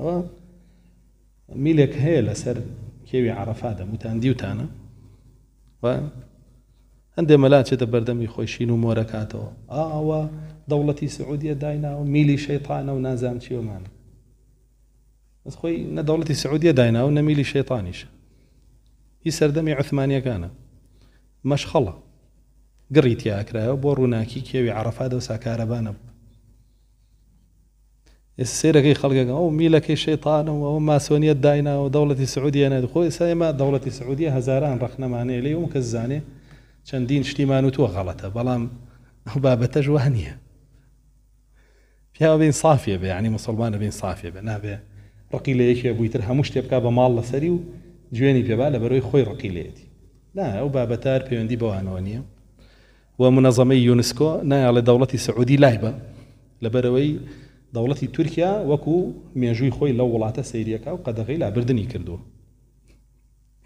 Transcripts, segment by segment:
ئەوە میلێک هەیە لەسەر کێوی عرفادا متاندی وتانە و هەندێ مەلاچێتە بەردەمی خۆشین و مۆرەکاتەوە ئاوە دەوڵەتی سعودیە دایناوە میلی شەیتانە و نازان چیوەمان بەس خۆی نە دەوڵەتی سعودیە دایناوە نەمیلی شەیتانیش هی سەردەمی عثمانیەکانە مەشخەڵە گڕی تیاکرایەوە بۆ ڕووناکی کێوی عرفادا و ساکارەبانە بوو السيرة كي خلق أو ميلا كي شيطان أو ما سونيا داينا ودولة السعودية أنا دخول سايما دولة السعودية هزاران رخنا ماني اليوم كزاني شان دين و تۆ غەڵەتە بەڵام بابەتە جوانیە پیاوە بین صافێ بێ ینی مسلمانە بین صافێ بە نابێ ڕقی لە یەکێ بوویتر هەموو شتێ بک بە ماڵ لەسەری و جوێنی پێبا لە بەرۆی خۆی ڕقی لێتی نا ئەو بابەتار پەیوەندی بەوانەوە نییە و منەظەمەی یونسکۆ نایڵێ دەوڵەتی سعودی لای بە لەبەرەوەی دەوڵەتی تورکیا وەکو مێژووی خۆی لەو وڵاتە سریەکە و قەدەغی لا بردننی کردووە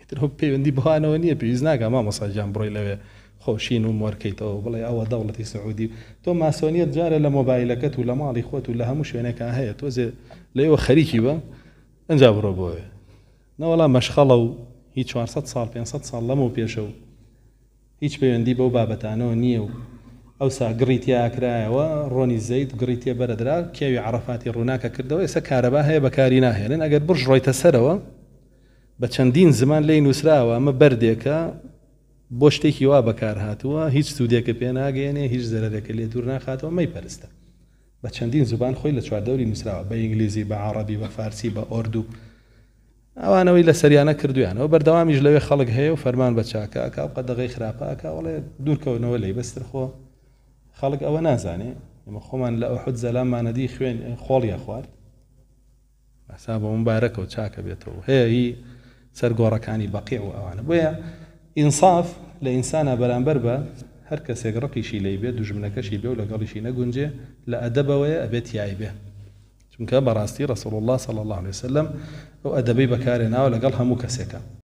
تر هۆ پەیوەندی بخوانەوە نییە پێویست ناگە ما مەساجان بڕۆی لەوێ خۆشین و مۆرکەیتەوە بڵێ ئەوە دەوڵەتی سعودی تۆ ماسۆنیت جارە لە مۆبایلەکەت و لە ماڵی خۆت و لە هەموو شوێنەکە هەیە تۆزێ لەوە خەریکی بە ئەجا بڕۆ بۆێ نەوەڵا مەشخەڵە و هیچ 400 سال 500 سال لەمە و پێشە و هیچ پەیوەندی بەو بابەتانەوە نییە و ئەوسا گڕیتیاکرایەوە ڕۆنی زەید گڕیتە بەرەدرا کێوی عرفاتی ڕووناکە کردەوە ئێستا کارەبا هەیە بەکاری ناهێنن ئەگەر بڕژ ڕۆیتە سەرەوە بە چەندین زمان لی نووسراوە ئەمە بەردێکە بۆ شتێکی وا بەکار هاتووە هیچ سوودێکە پێ ناگەێنێ هیچ زەرەکە لێ دوور ناخاتەوە مەی پەرستە بە چەندین زبان خۆی لە چواردەوری نووسراوە بە ئینگلیزی بە عربی بە فارسی بە ئۆردوو ئەوانەوەی لە سەریانە کردویانەوە بەردەوامیش لەوێ خەڵک هەیە و فەرمان بە چاکە ئەکا قەدەغی خراپە ئەکا وڵێ دوورکەونەوە لی بەسترخۆ خەڵک ئەوە نازانێ ئمە خۆمان لە ئەوحود زەلامان نەدی خوێن خۆڵیە خوارد ئەسا بە مبارەکە و چاکە بێتەوە هەیە هی سەرگۆڕەکانی بەقی و ئەوانە بۆیە ئینصاف لە ئینسانە بەرامبەر بە هەر کەسێک ڕقیشی لی بێ دوژمنەکەشی بێ و لەگەڵیشی نەگونجێ لە ئەدەبەوەیە ئەبێت یای بێ چونکە بەڕاستی ڕسول الله صلى الله عليه وسلم ئەو ئەدەبەی بەکارێناوە لەگەڵ هەموو کەسێکە